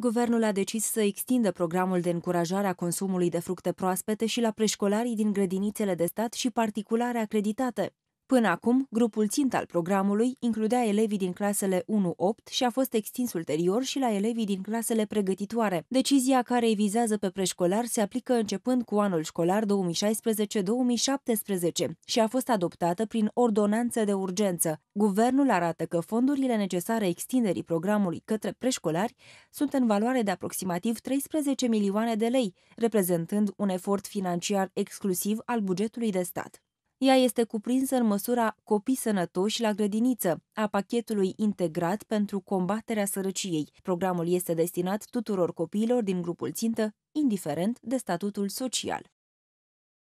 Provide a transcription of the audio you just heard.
guvernul a decis să extindă programul de încurajare a consumului de fructe proaspete și la preșcolarii din grădinițele de stat și particulare acreditate. Până acum, grupul țint al programului includea elevii din clasele 1-8 și a fost extins ulterior și la elevii din clasele pregătitoare. Decizia care îi vizează pe preșcolar se aplică începând cu anul școlar 2016-2017 și a fost adoptată prin ordonanță de urgență. Guvernul arată că fondurile necesare extinderii programului către preșcolari sunt în valoare de aproximativ 13 milioane de lei, reprezentând un efort financiar exclusiv al bugetului de stat. Ea este cuprinsă în măsura copii sănătoși la grădiniță, a pachetului integrat pentru combaterea sărăciei. Programul este destinat tuturor copiilor din grupul țintă, indiferent de statutul social.